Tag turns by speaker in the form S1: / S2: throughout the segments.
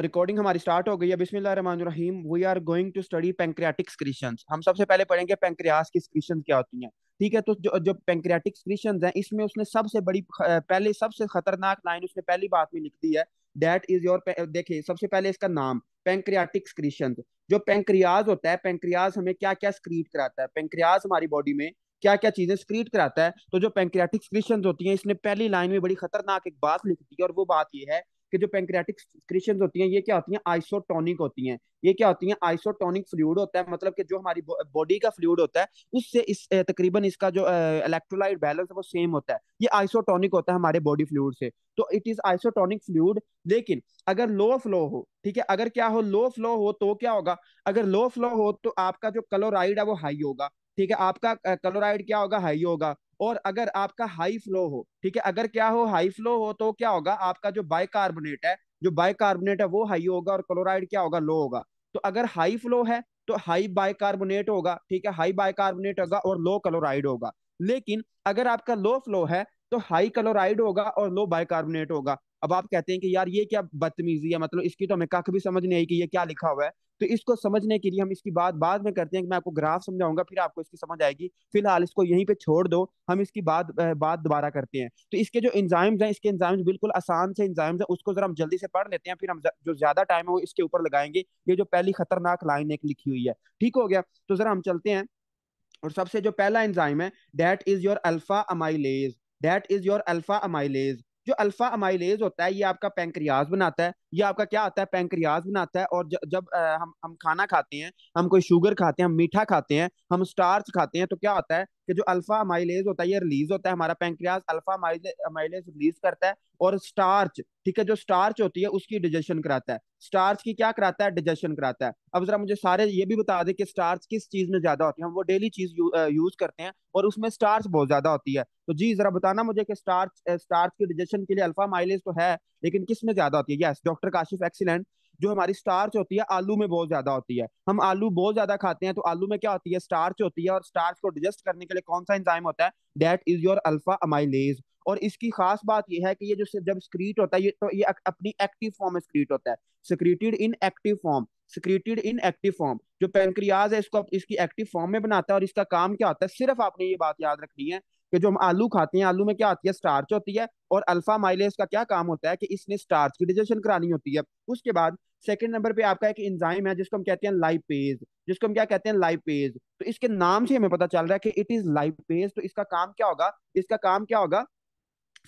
S1: Recording हमारी start हो गई है बिस्मिल रहीम we are going to study pancreatic secretion हम सबसे पहले पढ़ेंगे पेंक्रियास की स्क्रीशन क्या होती हैं ठीक है तो जो जो पेंक्रियाटिक स्क्रीशन हैं इसमें उसने सबसे बड़ी पहले सबसे खतरनाक लाइन उसने पहली बात में लिख दी है डेट इज योर देखिए सबसे पहले इसका नाम पेंक्रियाटिक स्क्रीशन जो पेंक्रियाज होता है पेंक्रियाज हमें क्या क्या स्क्रीट कराता है पेंक्रियाज हमारी बॉडी में क्या क्या चीजें स्क्रीट कराता है तो जो पेंक्रियाटिक स्क्रीशन होती हैं इसने पहली लाइन में बड़ी खतरनाक एक बात लिख दी है और वो बात ये है कि जो पेंक्रियाटिक क्रिशन होती हैं ये क्या होती हैं आइसोटोनिक होती हैं ये क्या होती हैं आइसोटोनिक फ्लूड होता है मतलब कि जो हमारी बॉडी का फ्लूड होता है उससे इस तकरीबन इसका जो इलेक्ट्रोलाइट बैलेंस है वो सेम होता है ये आइसोटोनिक होता है हमारे बॉडी फ्लूड से तो इट इज आइसोटोनिक फ्लूड लेकिन अगर लो फ्लो हो ठीक है अगर क्या हो लो फ्लो हो तो क्या होगा अगर लो फ्लो हो तो आपका जो क्लोराइड है वो हाई होगा ठीक है आपका क्लोराइड क्या होगा हाई होगा और अगर आपका हाई फ्लो हो ठीक है अगर क्या हो हाई फ्लो हो तो क्या होगा आपका जो बाइकार्बोनेट है जो बाइकार्बोनेट है वो हाई होगा और क्लोराइड क्या होगा लो होगा तो अगर हाई फ्लो है तो हाई बाइकार्बोनेट होगा ठीक है हाई बाइकार्बोनेट होगा और लो क्लोराइड होगा लेकिन अगर आपका लो फ्लो है तो हाई क्लोराइड होगा और लो बाइकार्बोनेट होगा अब आप कहते हैं कि यार ये क्या बदतमीजी है मतलब इसकी तो हमें कख भी समझ नहीं आई कि ये क्या लिखा हुआ है तो इसको समझने के लिए हम इसकी बात बाद में करते हैं कि मैं आपको ग्राफ समझाऊंगा फिर आपको इसकी समझ आएगी फिलहाल इसको यहीं पे छोड़ दो हम इसकी बात बात दोबारा करते हैं तो इसके जो इंजाइम्स हैं इसके इंजाइम्स बिल्कुल आसान से इंजाइम्स हैं उसको जरा हम जल्दी से पढ़ लेते हैं फिर हम जो ज्यादा टाइम है वो इसके ऊपर लगाएंगे ये जो पहली खतरनाक लाइन एक लिखी हुई है ठीक हो गया तो जरा हम चलते हैं और सबसे जो पहला एंजाइम है that is your alpha amylase that is your alpha amylase जो अल्फा अमाइलेज होता है ये आपका पैंक्रियाज बनाता है ये आपका क्या आता है पैंक्रियाज बनाता है और जब हम हम खाना खाते हैं हम कोई शुगर खाते हैं हम मीठा खाते हैं हम स्टार्च खाते हैं तो क्या होता है कि जो अल्फा माइलेज होता है ये रिलीज होता है हमारा पैंक्रियाज अल्फा माइलेज रिलीज करता है और स्टार्च ठीक है जो स्टार्च होती है उसकी डिजेशन कराता है स्टार्च की क्या कराता है डिजेशन कराता है अब जरा मुझे सारे ये भी बता दें कि स्टार्च किस चीज में ज्यादा होती है हम वो डेली चीज यू, यूज करते हैं और उसमें स्टार्च बहुत ज्यादा होती है तो जी जरा बताना मुझे कि स्टार्च स्टार्च की डिजेशन के लिए अल्फा माइलेज तो है लेकिन किस में ज्यादा होती है यस डॉक्टर काशिफ एक्सीलेंट जो हमारी स्टार्च होती है आलू में बहुत ज्यादा होती है हम आलू बहुत ज्यादा खाते हैं तो आलू में क्या होती है स्टार्च होती है और स्टार्च को डिजेस्ट करने के लिए कौन सा इंजाइम होता है that is your alpha amylase और इसकी खास बात यह है कि ये जो जब स्क्रीट होता है ये तो ये अपनी एक्टिव फॉर्म में स्क्रीट होता है secreted in active form secreted in active form जो पेनक्रियाज है इसको इसकी एक्टिव फॉर्म में बनाता है और इसका काम क्या होता है सिर्फ आपने ये बात याद रखनी है कि जो हम आलू खाते हैं आलू में क्या आती है स्टार्च होती है और अल्फा माइलेज का क्या काम होता है कि इसने स्टार्च की डिजेशन करानी होती है उसके बाद सेकंड नंबर पे आपका एक इंजाइम है जिसको हम कहते हैं लाइपेज जिसको हम क्या कहते हैं लाइपेज तो इसके नाम से हमें पता चल रहा है कि इट इज लाइपेज तो इसका काम क्या होगा इसका काम क्या होगा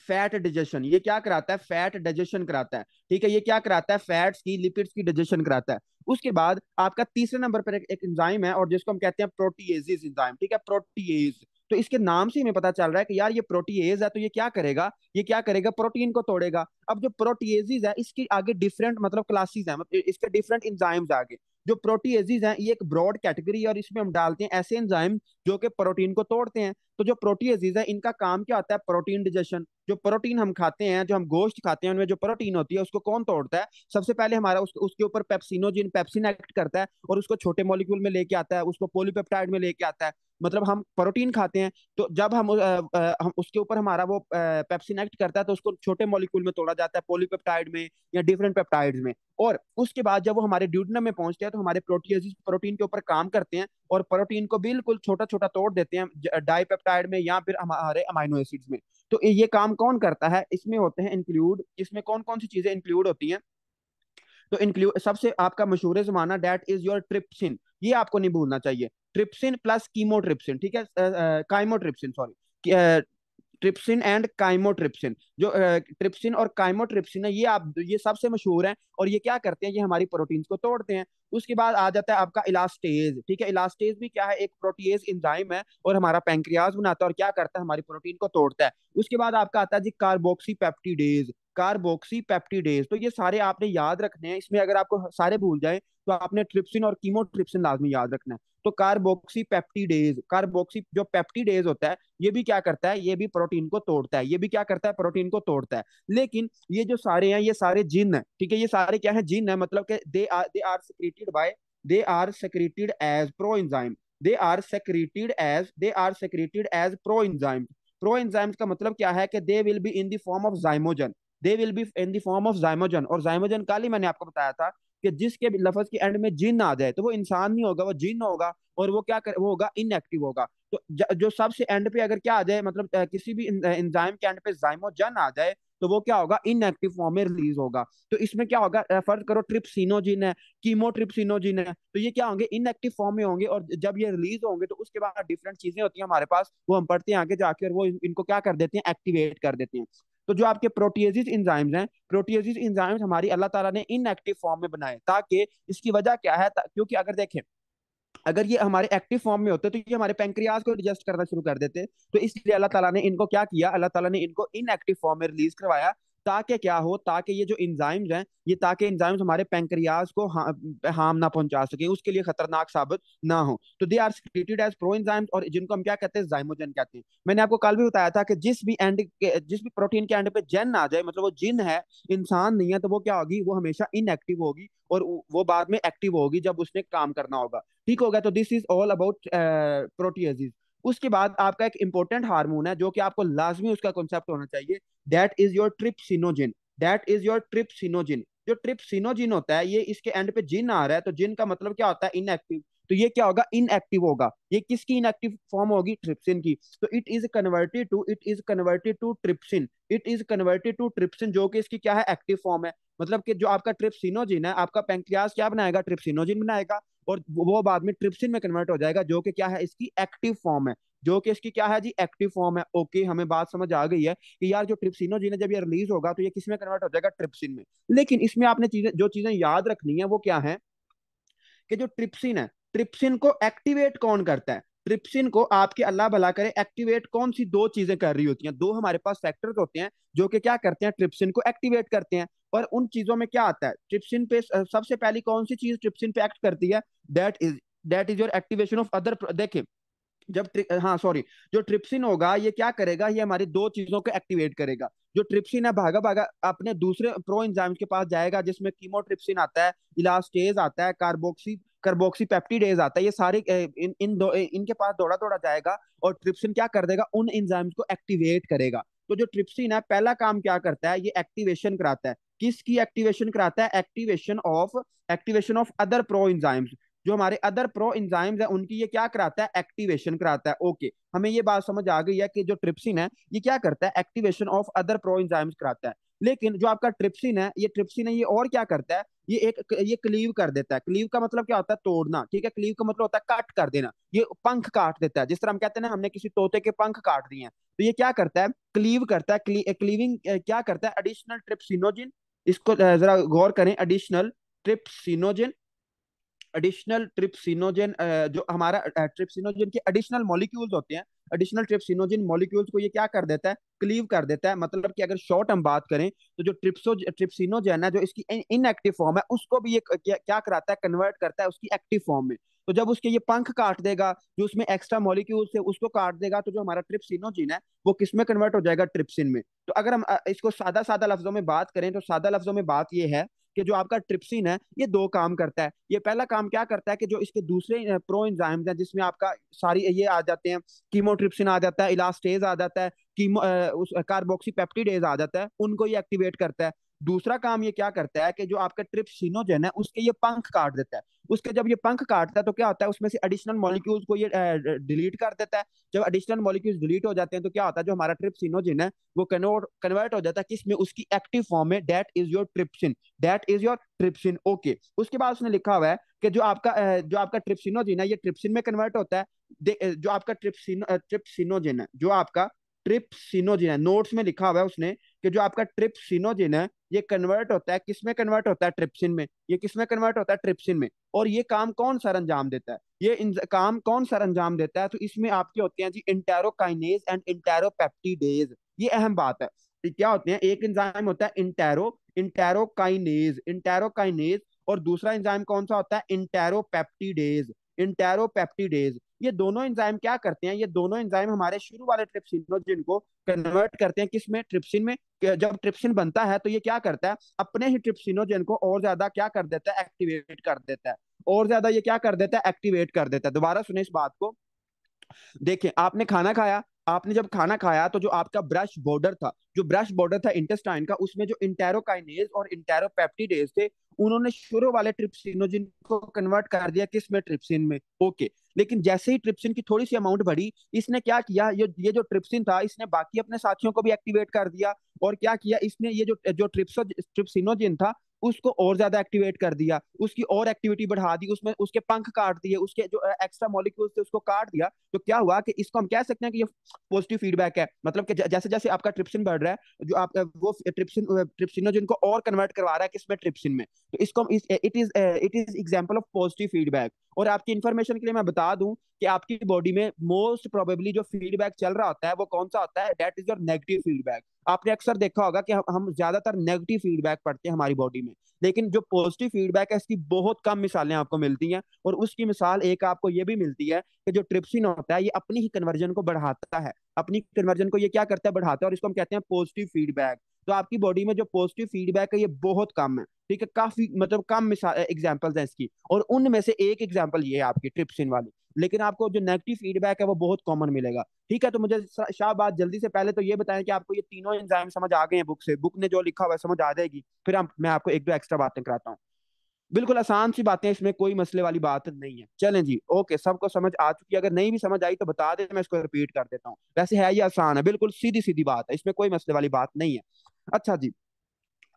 S1: फैट डिजेशन ये क्या कराता है फैट डाइजेशन कराता है ठीक है ये क्या कराता है फैट्स की लिपिड्स की डाइजेशन कराता है उसके बाद आपका तीसरे नंबर पर एक, एंजाइम इंजाइम है और जिसको हम कहते हैं प्रोटीएजिस इंजाइम ठीक है प्रोटीएज तो इसके नाम से हमें पता चल रहा है कि यार ये प्रोटीएज है तो ये क्या करेगा ये क्या करेगा प्रोटीन को तोड़ेगा अब जो प्रोटीएजीज है इसके आगे डिफरेंट मतलब क्लासेज है मतलब इसके डिफरेंट इंजाइम्स आगे जो प्रोटीएजीज हैं ये एक ब्रॉड कैटेगरी है और इसमें हम डालते हैं ऐसे एंजाइम जो कि प्रोटीन को तोड़ते हैं तो जो प्रोटीएजीज है इनका काम क्या होता है प्रोटीन डिजेशन जो प्रोटीन हम खाते हैं जो हम गोश्त खाते हैं उनमें जो प्रोटीन होती है उसको कौन तोड़ता है सबसे पहले हमारा उस, उसके ऊपर पेप्सिनोजिन पेप्सिन एक्ट करता है और उसको छोटे मॉलिक्यूल में लेके आता है उसको पोलीपेप्टाइड में लेके आता है मतलब हम प्रोटीन खाते हैं तो जब हम, आ, आ, हम उसके ऊपर हमारा वो पेप्सिन एक्ट करता है तो उसको छोटे मॉलिक्यूल में तोड़ा जाता है पोलीपेप्टाइड में या डिफरेंट पेप्टाइड में और उसके बाद जब वो हमारे ड्यूटनम में पहुंचते हैं तो हमारे प्रोटीज प्रोटीन के ऊपर काम करते हैं और प्रोटीन को बिल्कुल छोटा छोटा तोड़ देते हैं डाईपेप्टाइड में या फिर हमारे अमाइनो एसिड्स में तो ये काम कौन करता है इसमें होते हैं इंक्लूड इसमें कौन कौन सी चीजें इंक्लूड होती हैं तो इंक्लूड सबसे आपका मशहूर जमाना डेट इज योर ट्रिप्सिन ये आपको नहीं भूलना चाहिए ट्रिप्सिन प्लस कीमोट्रिप्सिन ठीक है chymotrypsin sorry trypsin and chymotrypsin जो ट्रिप्सिन और काइमोट्रिप्सिन है ये आप ये सबसे मशहूर हैं और ये क्या करते हैं ये हमारी प्रोटीन को तोड़ते हैं उसके बाद आ जाता है आपका इलास्टेज ठीक है इलास्टेज भी क्या है एक प्रोटीज इंजाइम है और हमारा पैंक्रियाज बनाता है और क्या करता है हमारी प्रोटीन को तोड़ता है उसके बाद आपका आता है जी कार्बोक्सी पैप्टीडेज कार्बोक्सी पैप्टीडेज तो ये सारे आपने याद रखने हैं इसमें अगर आपको सारे भूल जाए तो आपने ट्रिप्सिन और कीमोट्रिप्सिन लाजमी याद रखना है तो कार्बोक्सी पेप्टीडेज कार्बोक्सी जो पेप्टीडेज होता है ये भी क्या करता है ये भी प्रोटीन को तोड़ता है ये भी क्या करता है प्रोटीन को तोड़ता है लेकिन ये जो सारे हैं ये सारे जिन है ठीक है ये सारे क्या है जिन है मतलब के they are they are secreted by they are secreted as pro enzyme they are secreted as they are secreted as pro enzyme pro enzymes का मतलब क्या है कि they will be in the form of zymogen they will be in the form of zymogen और zymogen ही मैंने आपको बताया था कि जिसके भी लफज के एंड में जिन आ जाए तो वो इंसान नहीं होगा वो जिन होगा और वो क्या कर वो होगा इनएक्टिव होगा तो जो सबसे एंड पे अगर क्या आ जाए मतलब किसी भी इंजाइम के एंड पे जाइमो जन आ जाए तो वो क्या होगा इनएक्टिव फॉर्म में रिलीज होगा तो इसमें क्या होगा रेफर करो ट्रिप्सिनोजिन है कीमोट्रिप्सिनोजिन है तो ये क्या होंगे इनएक्टिव फॉर्म में होंगे और जब ये रिलीज होंगे तो उसके बाद डिफरेंट चीजें होती हैं हमारे पास वो हम पढ़ते हैं आगे जाके और वो इनको क्या कर देते हैं एक्टिवेट कर देते हैं तो जो आपके प्रोटीजिस इंजाइम्स हैं प्रोटीजिस इंजाइम्स हमारी अल्लाह ताला ने इनएक्टिव फॉर्म में बनाए ताकि इसकी वजह क्या है क्योंकि अगर देखें अगर ये हमारे एक्टिव फॉर्म में होते तो ये हमारे पेंक्रियाज को एडजस्ट करना शुरू कर देते तो इसलिए अल्लाह ताला ने इनको क्या किया अल्लाह ताला ने इनको इनएक्टिव फॉर्म में रिलीज करवाया ताकि क्या हो ताकि ये जो इंजाइम्स हैं ये ताकि इंजाइम्स हमारे पेंक्रियाज को हा, हाम ना पहुंचा सके उसके लिए खतरनाक साबित ना हो तो they are secreted as pro enzymes और जिनको हम क्या कहते हैं जाइमोजन कहते हैं मैंने आपको कल भी बताया था कि जिस भी एंड के जिस भी प्रोटीन के एंड पे जेन आ जाए मतलब वो जिन है इंसान नहीं है तो वो क्या होगी वो हमेशा इनएक्टिव होगी और वो बाद में एक्टिव होगी जब उसने काम करना होगा ठीक होगा तो this is all about proteases उसके बाद आपका एक इंपॉर्टेंट हार्मोन है जो कि आपको लाजमी उसका कॉन्सेप्ट होना चाहिए that is your trypsinogen that is your trypsinogen जो ट्रिप्सिनोजिन होता है ये इसके एंड पे जिन आ रहा है तो जिन का मतलब क्या होता है इनएक्टिव तो ये क्या होगा इनएक्टिव होगा ये किसकी इनएक्टिव फॉर्म होगी ट्रिप्सिन की तो it is converted to it is converted to trypsin it is converted to trypsin जो कि इसकी क्या है एक्टिव फॉर्म है मतलब कि जो आपका ट्रिप्सिनोजिन है आपका पेंक्रियास क्या बनाएगा ट्रिप्सिनोजिन बनाएगा और वो बाद में ट्रिप्सिन में कन्वर्ट हो जाएगा जो कि क्या है इसकी एक्टिव फॉर्म है जो कि इसकी क्या है जी एक्टिव फॉर्म है ओके हमें बात समझ आ गई है कि यार जो जी ने जब ये रिलीज होगा तो ये किस में कन्वर्ट हो जाएगा ट्रिप्सिन में लेकिन इसमें आपने चीजें जो चीजें याद रखनी है वो क्या है कि जो ट्रिप्सिन है ट्रिप्सिन को एक्टिवेट कौन करता है ट्रिप्सिन को आपके अल्लाह भला करे एक्टिवेट कौन सी दो चीजें कर रही होती हैं दो हमारे पास फैक्टर्स होते हैं जो कि क्या करते हैं ट्रिप्सिन को एक्टिवेट करते हैं पर उन चीजों में क्या आता है ट्रिप्सिन पे सबसे पहली कौन सी चीज ट्रिप्सिन पे एक्ट करती है that is that is your activation of other देखे जब हाँ सॉरी जो ट्रिप्सिन होगा ये क्या करेगा ये हमारी दो चीजों को एक्टिवेट करेगा जो ट्रिप्सिन है भागा भागा अपने दूसरे प्रो एंजाइम के पास जाएगा जिसमें कीमोट्रिप्सिन आता है इलास्टेज आता है कार्बोक्सी कार्बोक्सी पेप्टीडेज आता है ये सारे इन इन दो इनके पास दौड़ा दौड़ा जाएगा और ट्रिप्सिन क्या कर देगा उन एंजाइम्स को एक्टिवेट करेगा तो जो ट्रिप्सिन है पहला काम क्या करता है ये एक्टिवेशन कराता है किसकी एक्टिवेशन कराता है activation of activation of other pro enzymes जो हमारे अदर प्रो इंजाइम्स है उनकी ये क्या कराता है एक्टिवेशन कराता है ओके हमें ये बात समझ आ गई है कि जो ट्रिप्सिन है ये क्या करता है activation of other pro enzymes कराता है लेकिन जो आपका ट्रिप्सिन है ये ट्रिप्सिन है ये और क्या करता है ये एक ये क्लीव कर देता है क्लीव का मतलब क्या होता है तोड़ना ठीक है क्लीव का मतलब होता है कट कर देना ये पंख काट देता है जिस तरह हम कहते हैं ना हमने किसी तोते के पंख काट दिए हैं तो ये क्या करता है क्लीव करता है क्ली, क्लीविंग क्या करता है एडिशनल ट्रिप्सिनोजिन इसको जरा गौर करें एडिशनल ट्रिप्सिनोजन एडिशनल ट्रिप्सिनोजन जो हमारा ट्रिप्सिनोजन के एडिशनल मॉलिक्यूल्स होते हैं एडिशनल ट्रिप्सिनोजिन मॉलिक्यूल्स को ये क्या कर देता है क्लीव कर देता है मतलब कि अगर शॉर्ट हम बात करें तो जो ट्रिप्सो ट्रिप्सिनोजेन है जो इसकी इनएक्टिव फॉर्म है उसको भी ये क्या कराता है कन्वर्ट करता है उसकी एक्टिव फॉर्म में तो जब उसके ये पंख काट देगा जो उसमें एक्स्ट्रा मॉलिक्यूल है उसको काट देगा तो जो हमारा ट्रिप्सिनोजिन है वो किस में कन्वर्ट हो जाएगा ट्रिप्सिन में तो अगर हम इसको सादा सादा लफ्जों में बात करें तो सादा लफ्जों में बात ये है कि जो आपका ट्रिप्सिन है ये दो काम करता है ये पहला काम क्या करता है कि जो इसके दूसरे प्रो इंजाइम्स हैं जिसमें आपका सारी ये आ जाते हैं कीमोट्रिप्सिन आ जाता है इलास्टेज आ जाता है कीमो उस कार्बोक्सी पेप्टिडेज आ जाता है उनको ये एक्टिवेट करता है दूसरा काम ये क्या करता है कि जो आपका ट्रिप ट्रिप्सिनोजन है उसके ये पंख काट देता है उसके जब ये पंख काटता है तो क्या होता है उसमें से एडिशनल मॉलिक्यूल्स को ये डिलीट कर देता है जब एडिशनल मॉलिक्यूल्स डिलीट हो जाते हैं तो क्या होता है जो हमारा ट्रिप ट्रिप्सिनोजन है वो कन्वर्ट कन्वर्ट हो जाता है किसमें उसकी एक्टिव फॉर्म में that is your trypsin that is your trypsin okay उसके बाद उसने लिखा हुआ है कि जो आपका जो आपका ट्रिप्सिनोजिन है ये ट्रिप्सिन में कन्वर्ट होता है जो आपका ट्रिप्सिनो ट्रिप्सिनोजिन है जो आपका ट्रिप्सिनोजिन है नोट्स में लिखा हुआ है उसने कि जो आपका ट्रिप्सिनोजिन है ये कन्वर्ट होता है किसमें कन्वर्ट होता है ट्रिप्सिन में ये किसमें कन्वर्ट होता है ट्रिप्सिन में और ये काम कौन सर अंजाम देता है ये काम कौन सर अंजाम देता है तो इसमें आपके होते हैं जी इंटेरोकाइनेज एंड इंटेरोपेप्टीडेज ये अहम बात है क्या होते हैं एक इंजाइम होता है इंटेरो इंटेरोकाइनेज इंटेरोकाइनेज और दूसरा इंजाइम कौन सा होता है इंटेरोपेप्टीडेज इंटेरोपेप्टीडेज ये दोनों एंजाइम क्या करते हैं ये दोनों एंजाइम हमारे शुरू वाले ट्रिप्सिनोजिन को कन्वर्ट करते हैं किसमें ट्रिप्सिन में जब ट्रिप्सिन बनता है तो ये क्या करता है अपने ही ट्रिप्सिनोजन को और ज्यादा क्या कर देता है एक्टिवेट कर देता है और ज्यादा ये क्या कर देता है एक्टिवेट कर देता है दोबारा सुने इस बात को देखिए आपने खाना खाया आपने जब खाना खाया तो जो आपका ब्रश बॉर्डर था जो ब्रश बॉर्डर था इंटेस्टाइन का उसमें जो इंटेरोकाइनेज और इंटेरोपेप्टिडेज थे उन्होंने शुरू वाले ट्रिप्सिनोजिन को कन्वर्ट कर दिया किस में ट्रिप्सिन में ओके लेकिन जैसे ही ट्रिप्सिन की थोड़ी सी अमाउंट बढ़ी इसने क्या किया ये ये जो ट्रिप्सिन था इसने बाकी अपने साथियों को भी एक्टिवेट कर दिया और क्या किया इसने ये जो जो ट्रिप्सो ट्रिप्सिनोजिन था उसको और ज्यादा एक्टिवेट कर दिया उसकी और एक्टिविटी बढ़ा दी उसमें उसके पंख काट दिए उसके जो एक्स्ट्रा मॉलिक्यूल्स थे उसको काट दिया तो क्या हुआ कि इसको हम कह सकते हैं कि ये पॉजिटिव फीडबैक है मतलब कि जैसे जैसे आपका ट्रिप्सिन बढ़ रहा है जो आप वो ट्रिप्सिन ट्रिप्सिनोजिन को और कन्वर्ट करवा रहा है किसमें ट्रिप्सिन में तो इसको it is it is example of positive feedback और आपकी इन्फॉर्मेशन के लिए मैं बता दूं कि आपकी बॉडी में मोस्ट प्रोबेबली जो फीडबैक चल रहा होता है वो कौन सा होता है that is your negative feedback आपने अक्सर देखा होगा कि हम ज्यादातर नेगेटिव फीडबैक पढ़ते हैं हमारी बॉडी में लेकिन जो पॉजिटिव फीडबैक है इसकी बहुत कम मिसालें आपको मिलती हैं और उसकी मिसाल एक आपको ये भी मिलती है कि जो ट्रिप्सिन होता है ये अपनी ही कन्वर्जन को बढ़ाता है अपनी कन्वर्जन को ये क्या करता है बढ़ाता है और इसको हम कहते हैं पॉजिटिव फीडबैक तो आपकी बॉडी में जो पॉजिटिव फीडबैक है ये बहुत कम है ठीक है काफी मतलब कम एग्जाम्पल है इसकी और उनमें से एक एग्जाम्पल ये है आपकी ट्रिप्सिन वाली लेकिन आपको जो नेगेटिव फीडबैक है वो बहुत कॉमन मिलेगा ठीक है तो मुझे शाहबाद जल्दी से पहले तो ये बताएं कि आपको ये तीनों एंजाइम समझ आ गए हैं बुक से बुक ने जो लिखा हुआ है समझ आ जाएगी फिर आप, मैं आपको एक दो एक्स्ट्रा बातें कराता हूँ बिल्कुल आसान सी बातें इसमें कोई मसले वाली बात नहीं है चलें जी ओके सबको समझ आ चुकी है अगर नहीं भी समझ आई तो बता दे मैं इसको रिपीट कर देता हूँ वैसे है ये आसान है बिल्कुल सीधी सीधी बात है इसमें कोई मसले वाली बात नहीं है अच्छा जी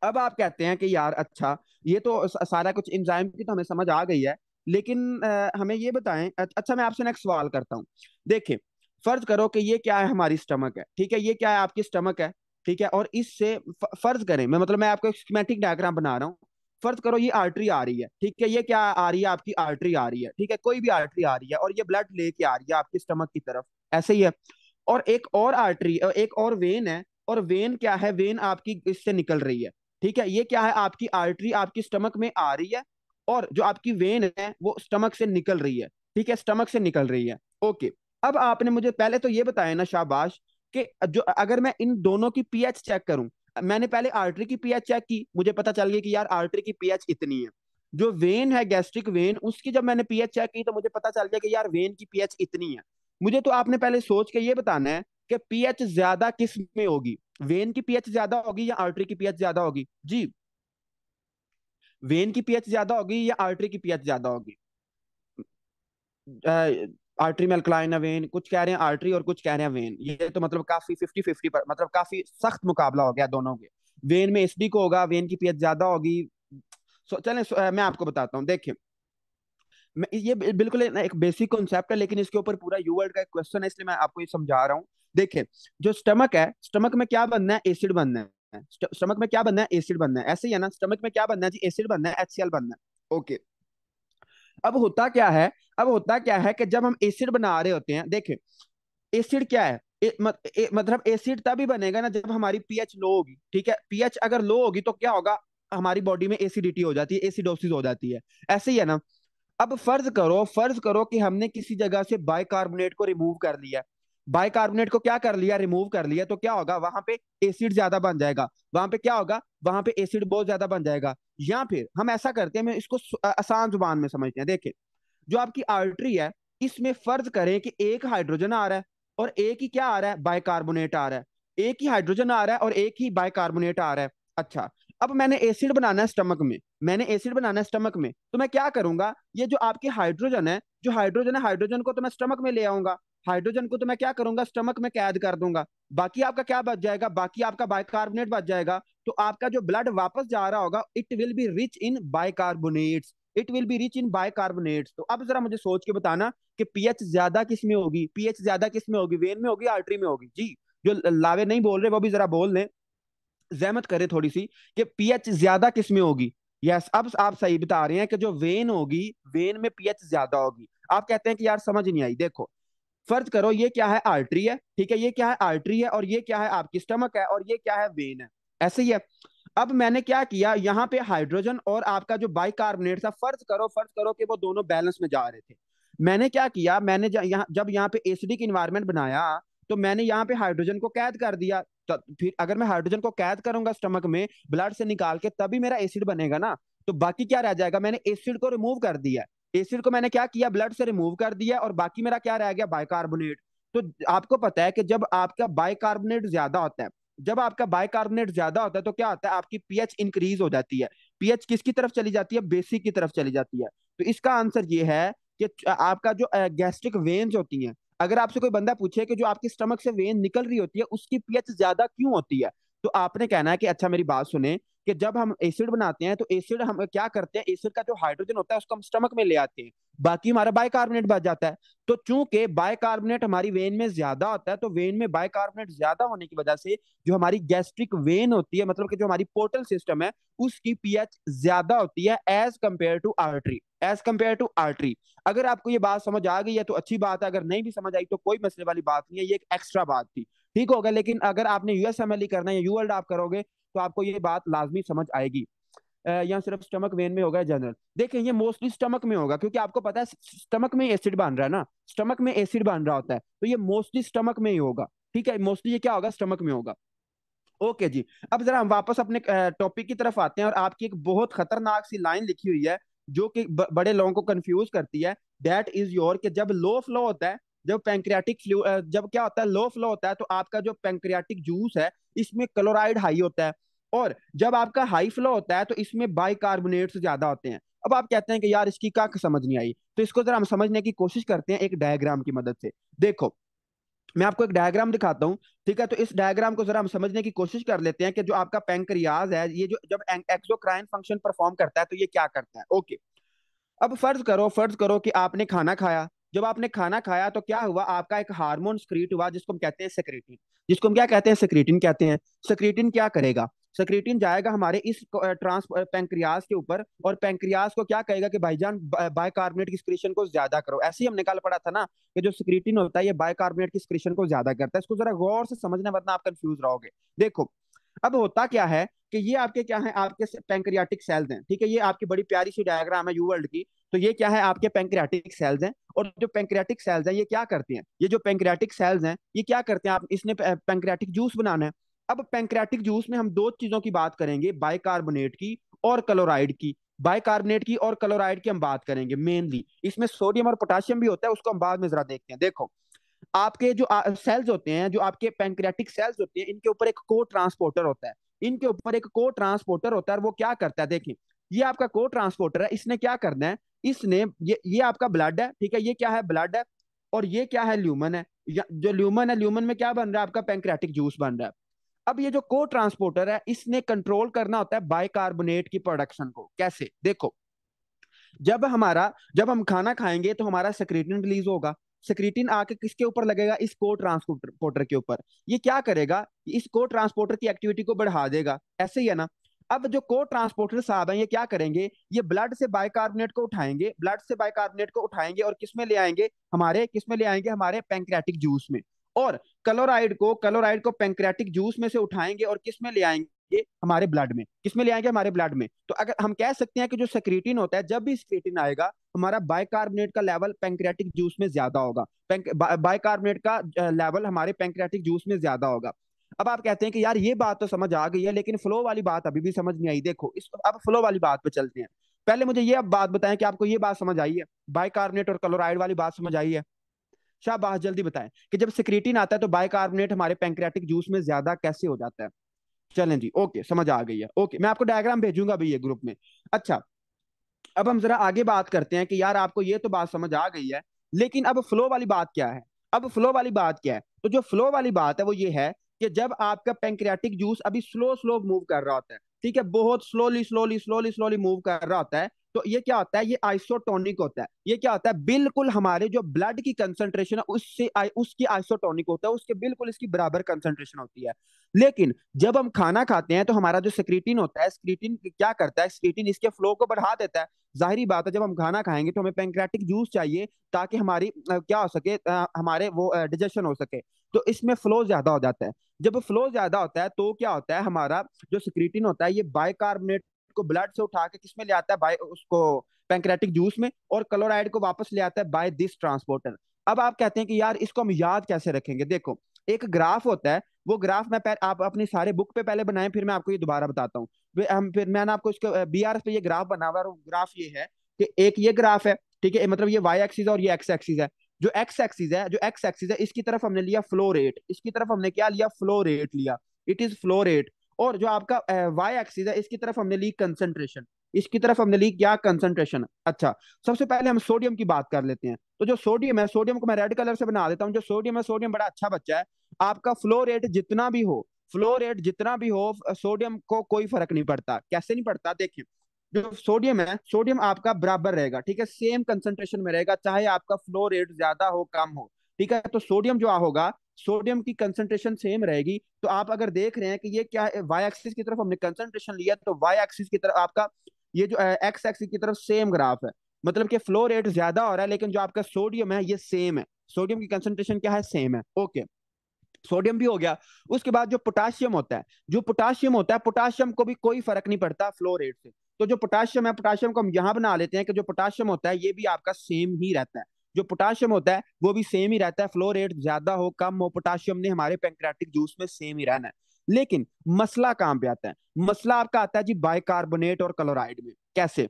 S1: अब आप कहते हैं कि यार अच्छा ये तो सारा कुछ इंजाइम की तो हमें समझ आ गई है लेकिन आ, हमें ये बताएं अच्छा मैं आपसे नेक्स्ट सवाल करता हूँ देखिए फर्ज करो कि ये क्या है हमारी स्टमक है ठीक है ये क्या है आपकी स्टमक है ठीक है और इससे फर्ज करें मैं मतलब मैं आपको स्कीमेटिक डायग्राम बना रहा हूँ फर्ज करो ये आर्टरी आ रही है ठीक है ये क्या आ रही है आपकी आर्टरी आ रही है ठीक है कोई भी आर्टरी आ रही है और ये ब्लड लेके आ रही है आपकी स्टमक की तरफ ऐसे ही है और एक और आर्टरी एक और वेन है और वेन क्या है वेन आपकी इससे निकल रही है ठीक है ये क्या है आपकी आर्टरी आपकी स्टमक में आ रही है और जो आपकी वेन है वो स्टमक से निकल रही है ठीक है स्टमक से निकल रही है ओके अब आपने मुझे पहले तो ये बताया ना शाबाश कि जो अगर मैं इन दोनों की पीएच चेक करूं मैंने पहले आर्टरी की पीएच चेक की मुझे पता चल गया कि यार आर्टरी की पीएच इतनी है जो वेन है गैस्ट्रिक वेन उसकी जब मैंने पीएच चेक की तो मुझे पता चल गया कि यार वेन की पीएच इतनी है मुझे तो आपने पहले सोच के ये बताना है कि पीएच ज्यादा किस में होगी वेन की पीएच ज्यादा होगी या आर्टरी की पीएच ज्यादा होगी जी वेन की पीएच ज्यादा होगी या आर्टरी की पीएच ज्यादा होगी आर्टरी में अल्कलाइन वेन कुछ कह रहे हैं आर्टरी और कुछ कह रहे हैं वेन ये तो मतलब काफी फिफ्टी फिफ्टी पर मतलब काफी सख्त मुकाबला हो गया दोनों के वेन में एसडी को होगा वेन की पीएच ज्यादा होगी सो चलें मैं आपको बताता हूँ देखिए ये बिल्कुल एक बेसिक कॉन्सेप्ट है लेकिन इसके ऊपर पूरा यू वर्ल्ड का एक क्वेश्चन है इसलिए मैं आपको ये समझा रहा हूँ देखिए जो स्टमक है स्टमक में क्या बनना है एसिड बनना है स्टमक में क्या बनना है एसिड बनना है ऐसे ही है ना स्टमक में क्या बनना है जी एसिड बनना है एचसीएल बनना है ओके अब होता क्या है अब होता क्या है कि जब हम एसिड बना रहे होते हैं देखिए एसिड क्या है ए, मत, ए, मतलब एसिड तभी बनेगा ना जब हमारी पीएच लो होगी ठीक है पीएच अगर लो होगी तो क्या होगा हमारी बॉडी में एसिडिटी हो जाती है एसिडोसिस हो जाती है ऐसे ही है ना अब फर्ज करो फर्ज करो कि हमने किसी जगह से बाइकार्बोनेट को रिमूव कर लिया बाइकार्बोनेट को क्या कर लिया रिमूव कर लिया तो क्या होगा वहां पे एसिड ज्यादा बन जाएगा वहां पे क्या होगा वहां पे एसिड बहुत ज्यादा बन जाएगा या फिर हम ऐसा करते हैं मैं इसको आसान जुबान में समझते हैं देखें जो आपकी आर्ट्री है इसमें फर्ज करें कि एक हाइड्रोजन आ रहा है और एक ही क्या आ रहा है बाइकार्बोनेट आ रहा है एक ही हाइड्रोजन आ रहा है और एक ही बाइकार्बोनेट आ रहा है अच्छा अब मैंने एसिड बनाना है स्टमक में मैंने एसिड बनाना है स्टमक में तो मैं क्या करूंगा ये जो आपकी हाइड्रोजन है जो हाइड्रोजन है हाइड्रोजन को तो मैं स्टमक में ले आऊंगा हाइड्रोजन को तो मैं क्या करूंगा स्टमक में कैद कर दूंगा बाकी आपका क्या बच जाएगा बाकी आपका बाइकार्बोनेट बच जाएगा तो आपका जो ब्लड वापस जा रहा होगा it will be rich in bicarbonates it will be rich in bicarbonates तो अब जरा मुझे सोच के बताना कि पीएच ज्यादा किस में होगी पीएच ज्यादा किस में होगी वेन में होगी आर्टरी में होगी जी जो लावे नहीं बोल रहे वो भी जरा बोल लें जहमत करे थोड़ी सी कि पीएच ज्यादा किस में होगी यस yes, अब आप सही बता रहे हैं कि जो वेन होगी वेन में पीएच ज्यादा होगी आप कहते हैं कि यार समझ नहीं आई देखो फर्ज करो ये क्या है आर्टरी है ठीक है ये क्या है आर्टरी है और ये क्या है आपकी स्टमक है और ये क्या है वेन है ऐसे ही है अब मैंने क्या किया यहाँ पे हाइड्रोजन और आपका जो बाइकार्बोनेट था फर्ज करो फर्ज करो कि वो दोनों बैलेंस में जा रहे थे मैंने क्या किया मैंने यहाँ जब यहाँ पे एसिडिक इन्वायरमेंट बनाया तो मैंने यहाँ पे हाइड्रोजन को कैद कर दिया तो फिर अगर मैं हाइड्रोजन को कैद करूंगा स्टमक में ब्लड से निकाल के तभी मेरा एसिड बनेगा ना तो बाकी क्या रह जाएगा मैंने एसिड को रिमूव कर दिया एसिड को मैंने क्या किया ब्लड से रिमूव कर दिया और बाकी मेरा क्या रह गया बाइकार्बोनेट तो आपको पता है कि जब आपका बाइकार्बोनेट ज्यादा होता है जब आपका बाइकार्बोनेट ज्यादा होता है तो क्या होता है आपकी पीएच इंक्रीज हो जाती है पीएच किसकी तरफ चली जाती है बेसिक की तरफ चली जाती है तो इसका आंसर ये है कि आपका जो गैस्ट्रिक वेन्स होती हैं अगर आपसे कोई बंदा पूछे कि जो आपके स्टमक से वेन निकल रही होती है उसकी पीएच ज्यादा क्यों होती है तो आपने कहना है कि अच्छा मेरी बात सुने कि जब हम एसिड बनाते हैं तो एसिड हम क्या करते हैं एसिड का जो हाइड्रोजन होता है उसको हम स्टमक में ले आते हैं बाकी हमारा बायकार्बोनेट बच जाता है तो चूंकि बायकार्बोनेट हमारी वेन में ज्यादा होता है तो वेन में बायकार्बोनेट ज्यादा होने की वजह से जो हमारी गैस्ट्रिक वेन होती है मतलब कि जो हमारी पोर्टल सिस्टम है उसकी पीएच ज्यादा होती है as compared to artery as compared to artery अगर आपको ये बात समझ आ गई है तो अच्छी बात है अगर नहीं भी समझ आई तो कोई मसले वाली बात नहीं है ये एक एक्स्ट्रा बात थी ठीक होगा लेकिन अगर आपने यूएसएमएल e करना है वर्ल्ड आप करोगे तो आपको ये बात लाजमी समझ आएगी या सिर्फ स्टमक वेन में होगा जनरल देखें ये मोस्टली स्टमक में होगा क्योंकि आपको पता है स्टमक में एसिड बन रहा है ना स्टमक में एसिड बन रहा होता है तो ये मोस्टली स्टमक में ही होगा ठीक है मोस्टली ये क्या होगा स्टमक में होगा ओके okay जी अब जरा हम वापस अपने टॉपिक की तरफ आते हैं और आपकी एक बहुत खतरनाक सी लाइन लिखी हुई है जो कि बड़े लोगों को कंफ्यूज करती है दैट इज योर कि जब लो फ्लो होता है जब पैंक्रियाटिक फ्लू जब क्या होता है लो फ्लो होता है तो आपका जो पैंक्रियाटिक जूस है इसमें क्लोराइड हाई होता है और जब आपका हाई फ्लो होता है तो इसमें बाइकार्बोनेट्स ज्यादा होते हैं अब आप कहते हैं कि यार इसकी क्या समझ नहीं आई तो इसको जरा हम समझने की कोशिश करते हैं एक डायग्राम की मदद से देखो मैं आपको एक डायग्राम दिखाता हूँ ठीक है तो इस डायग्राम को जरा हम समझने की कोशिश कर लेते हैं कि जो आपका पैंक्रियाज है ये जो जब एक्सोक्राइन फंक्शन परफॉर्म करता है तो ये क्या करता है ओके अब फर्ज करो फर्ज करो कि आपने खाना खाया जब आपने खाना खाया तो क्या हुआ आपका एक हार्मोन स्क्रीट हुआ जिसको हम कहते हैं सेक्रेटिन जिसको हम क्या कहते हैं सेक्रेटिन कहते हैं सेक्रेटिन क्या करेगा सेक्रेटिन जाएगा हमारे इस ट्रांस पैंक्रियाज के ऊपर और पैंक्रियाज को क्या कहेगा कि भाईजान बायकार्बोनेट की स्क्रीशन को ज्यादा करो ऐसे ही हमने कल पढ़ा था ना कि जो सेक्रेटिन होता है ये बायकार्बोनेट की स्क्रीशन को ज्यादा करता है इसको जरा गौर से समझना वरना आप कंफ्यूज रहोगे देखो अब होता क्या है कि ये आपके क्या है आपके पैंक्रियाटिक सेल्स हैं ठीक है ये आपकी बड़ी प्यारी सी डायग्राम है यू वर्ल्ड की तो ये क्या है आपके पेंक्रियाटिक सेल्स हैं और जो पेंक्रियाटिक सेल्स हैं ये क्या करती हैं ये जो पेंक्रियाटिक सेल्स हैं ये क्या करते हैं आप इसने पेंक्रियाटिक जूस बनाना है अब पेंक्रियाटिक जूस में हम दो चीज़ों की बात करेंगे बाइकार्बोनेट की और क्लोराइड की बाइकार्बोनेट की और क्लोराइड की हम बात करेंगे मेनली इसमें सोडियम और पोटासियम भी होता है उसको हम बाद में जरा देखते हैं देखो आपके जो सेल्स होते हैं जो आपके पेंक्रियाटिक सेल्स होते हैं इनके ऊपर एक को ट्रांसपोर्टर होता है इनके ऊपर एक को ट्रांसपोर्टर होता है वो क्या करता है देखिए ये आपका को ट्रांसपोर्टर है इसने क्या करना है इसने ये ये आपका ब्लड है ठीक है ये क्या है ब्लड है और ये क्या है ल्यूमन है जो ल्यूमन है ल्यूमन में क्या बन रहा है आपका पेंक्रेटिक जूस बन रहा है अब ये जो को ट्रांसपोर्टर है इसने कंट्रोल करना होता है बाइकार्बोनेट की प्रोडक्शन को कैसे देखो जब हमारा जब हम खाना खाएंगे तो हमारा सेक्रेटिन रिलीज होगा सेक्रेटिन आके किसके ऊपर लगेगा इस को ट्रांसपोर्टर के ऊपर ये क्या करेगा इस को ट्रांसपोर्टर की एक्टिविटी को बढ़ा देगा ऐसे ही है ना अब जो को ट्रांसपोर्टर साहब हैं ये क्या करेंगे ये ब्लड से बाइकार्बोनेट को उठाएंगे ब्लड से बाइकार्बोनेट को उठाएंगे और किस में ले आएंगे हमारे किस में ले आएंगे हमारे पेंक्रेटिक जूस में और क्लोराइड को क्लोराइड को पेंक्रेटिक जूस में से उठाएंगे और किस में ले आएंगे ये हमारे ब्लड में किसमें ले आएंगे हमारे ब्लड में तो अगर हम कह सकते हैं कि जो सेक्रेटिन होता है जब भी सेक्रेटिन आएगा हमारा बाइकार्बोनेट का लेवल पेंक्रेटिक जूस में ज्यादा होगा बाइकार्बोनेट का लेवल हमारे पेंक्रेटिक जूस में ज्यादा होगा अब आप कहते हैं कि यार ये बात तो समझ आ गई है लेकिन फ्लो वाली बात अभी भी समझ नहीं आई देखो इस अब फ्लो वाली बात पे चलते हैं पहले मुझे ये अब बात बताएं कि आपको ये बात समझ आई है बाइकार्बोनेट और क्लोराइड वाली बात समझ आई है शाहबाज जल्दी बताएं कि जब सिक्रीटिन आता है तो बाइकार्बोनेट हमारे पेंक्रेटिक जूस में ज्यादा कैसे हो जाता है चलें जी ओके समझ आ गई है ओके मैं आपको डायग्राम भेजूंगा अभी ये ग्रुप में अच्छा अब हम जरा आगे बात करते हैं कि यार आपको ये तो बात समझ आ गई है लेकिन अब फ्लो वाली बात क्या है अब फ्लो वाली बात क्या है तो जो फ्लो वाली बात है वो ये है कि जब आपका पेंक्रियाटिक जूस अभी स्लो स्लो मूव कर रहा होता है ठीक है बहुत slowly slowly slowly slowly move कर रहा होता है तो ये क्या होता है ये आइसोटोनिक होता है ये क्या होता है बिल्कुल हमारे जो ब्लड की कंसंट्रेशन है उससे उसकी आइसोटोनिक होता है उसके बिल्कुल इसकी बराबर कंसंट्रेशन होती है लेकिन जब हम खाना खाते हैं तो हमारा जो सिक्रीटिन होता है स्क्रीटिन क्या करता है स्क्रीटिन इसके फ्लो को बढ़ा देता है जाहिर बात है जब हम खाना खाएंगे तो हमें पेंक्रेटिक जूस चाहिए ताकि हमारी क्या हो सके हमारे वो डिजेशन हो सके तो इसमें फ्लो ज्यादा हो जाता है जब फ्लो ज्यादा होता है तो क्या होता है हमारा जो सिक्रीटिन होता है ये बाइकार्बोनेट को ब्लड से उठा के किसमें ले आता है बाई उसको पैंक्रेटिक जूस में और क्लोराइड को वापस ले आता है बाय दिस ट्रांसपोर्टर अब आप कहते हैं कि यार इसको हम याद कैसे रखेंगे देखो एक ग्राफ होता है वो ग्राफ मैं पहले आप अपनी सारे बुक पे पहले बनाए फिर मैं आपको ये दोबारा बताता हूँ फिर मैंने आपको इसके बी आर पे ये ग्राफ बना हुआ है ग्राफ ये है कि एक ये ग्राफ है ठीक है मतलब ये वाई एक्सीज और ये एक्स एक्सीज है जो एक्स एक्सीज है जो एक्स एक्सीज है इसकी तरफ हमने लिया फ्लो रेट इसकी तरफ हमने क्या लिया फ्लो रेट लिया इट इज फ्लो रेट और जो आपका वाई एक्सिस है इसकी तरफ हमने ली कंसेंट्रेशन इसकी तरफ हमने ली क्या कंसेंट्रेशन अच्छा सबसे पहले हम सोडियम की बात कर लेते हैं तो जो सोडियम है सोडियम को मैं रेड कलर से बना देता हूँ जो सोडियम है सोडियम बड़ा अच्छा बच्चा है आपका फ्लो रेट जितना भी हो फ्लो रेट जितना भी हो सोडियम को कोई फर्क नहीं पड़ता कैसे नहीं पड़ता देखिए जो सोडियम है सोडियम आपका बराबर रहेगा ठीक है सेम कंसेंट्रेशन में रहेगा चाहे आपका फ्लो रेट ज्यादा हो कम हो ठीक है तो सोडियम जो होगा सोडियम की कंसंट्रेशन सेम रहेगी तो आप अगर देख रहे हैं कि ये क्या है वाई एक्सिस की तरफ हमने कंसंट्रेशन लिया तो वाई एक्सिस की तरफ आपका ये जो एक्स एक्सिस की तरफ सेम ग्राफ है मतलब कि फ्लो रेट ज्यादा हो रहा है लेकिन जो आपका सोडियम है ये सेम है सोडियम की कंसंट्रेशन क्या है सेम है ओके okay. सोडियम भी हो गया उसके बाद जो पोटाशियम होता है जो पोटाशियम होता है पोटाशियम को भी कोई फर्क नहीं पड़ता फ्लो रेट से तो जो पोटाशियम है पोटाशियम को हम यहाँ बना लेते हैं कि जो पोटाशियम होता है ये भी आपका सेम ही रहता है जो पोटाशियम होता है वो भी सेम ही रहता है फ्लो रेट ज्यादा हो कम हो पोटाशियम ने हमारे पेंक्रेटिक जूस में सेम ही रहना है लेकिन मसला कहाँ पे आता है मसला आपका आता है जी बाइकार्बोनेट और क्लोराइड में कैसे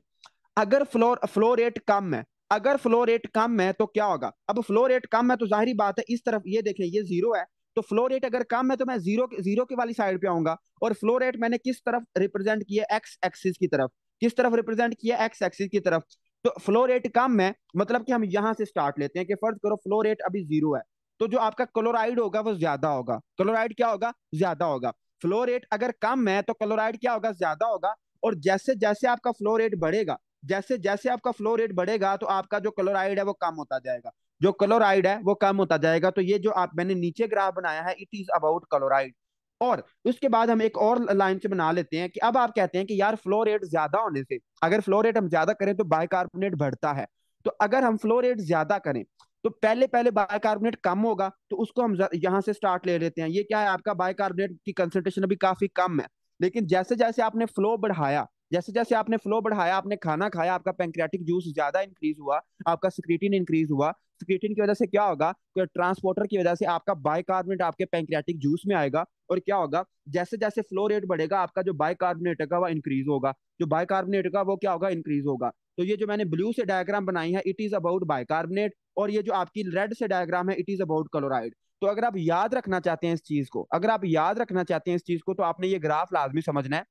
S1: अगर फ्लोर फ्लो रेट कम है अगर फ्लो रेट कम है तो क्या होगा अब फ्लो रेट कम है तो जाहिर बात है इस तरफ ये देखें ये जीरो है तो फ्लो रेट अगर कम है तो मैं जीरो जीरो के वाली साइड पे आऊंगा और फ्लो रेट मैंने किस तरफ रिप्रेजेंट किया एक्स एक्सिस की तरफ किस तरफ रिप्रेजेंट किया एक्स एक्सिस की तरफ तो फ्लो रेट कम है मतलब कि हम यहाँ से स्टार्ट लेते हैं कि फर्ज करो फ्लो रेट अभी जीरो है तो जो आपका क्लोराइड होगा वो ज्यादा होगा क्लोराइड क्या होगा ज्यादा होगा फ्लो रेट अगर कम है तो क्लोराइड क्या होगा ज्यादा होगा और जैसे जैसे आपका फ्लो रेट बढ़ेगा जैसे जैसे आपका फ्लो रेट बढ़ेगा तो आपका जो क्लोराइड है वो कम होता जाएगा जो क्लोराइड है वो कम होता जाएगा तो ये जो आप मैंने नीचे ग्राफ बनाया है इट इज अबाउट क्लोराइड और उसके बाद हम एक और लाइन से बना लेते हैं कि अब आप कहते हैं कि यार फ्लो रेट ज्यादा होने से अगर फ्लो रेट हम ज्यादा करें तो बायकार्बोनेट बढ़ता है तो अगर हम फ्लो रेट ज्यादा करें तो पहले पहले बायकार्बोनेट कम होगा तो उसको हम यहाँ से स्टार्ट ले लेते हैं ये क्या है आपका बायकार्बोनेट की कंसेंट्रेशन अभी काफी कम है लेकिन जैसे जैसे आपने फ्लो बढ़ाया जैसे जैसे आपने फ्लो बढ़ाया आपने खाना खाया आपका पेंक्रियाटिक जूस ज्यादा इंक्रीज हुआ आपका सिक्रेटिन इंक्रीज हुआ सिक्रेटिन की वजह से क्या होगा ट्रांसपोर्टर की वजह से आपका बायकार्बोनेट आपके पेंक्रियाटिक जूस में आएगा और क्या होगा जैसे जैसे फ्लो रेट बढ़ेगा आपका जो बाइकार्बोनेट का वो इंक्रीज होगा जो बाइकार्बोनेट का वो क्या होगा इंक्रीज होगा तो ये जो मैंने ब्लू से डायग्राम बनाई है इट इज अबाउट बाइकार्बोनेट और ये जो आपकी रेड से डायग्राम है इट इज अबाउट क्लोराइड तो अगर आप याद रखना चाहते हैं इस चीज को अगर आप याद रखना चाहते हैं इस चीज को तो आपने ये ग्राफ लाजमी समझना है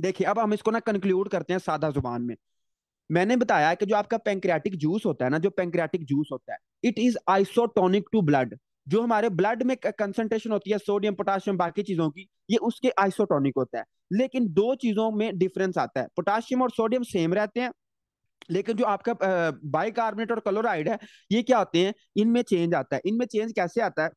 S1: देखिए अब हम इसको ना कंक्लूड करते हैं सादा जुबान में मैंने बताया कि जो आपका पेंक्रियाटिक जूस होता है ना जो पेंक्रियाटिक जूस होता है it is isotonic to blood जो हमारे ब्लड में कंसंट्रेशन होती है सोडियम पोटाशियम बाकी चीजों की ये उसके आइसोटोनिक होता है लेकिन दो चीजों में डिफरेंस आता है पोटाशियम और सोडियम सेम रहते हैं लेकिन जो आपका बाइकार्बोनेट और क्लोराइड है ये क्या होते हैं इनमें चेंज आता है इनमें चेंज कैसे आता है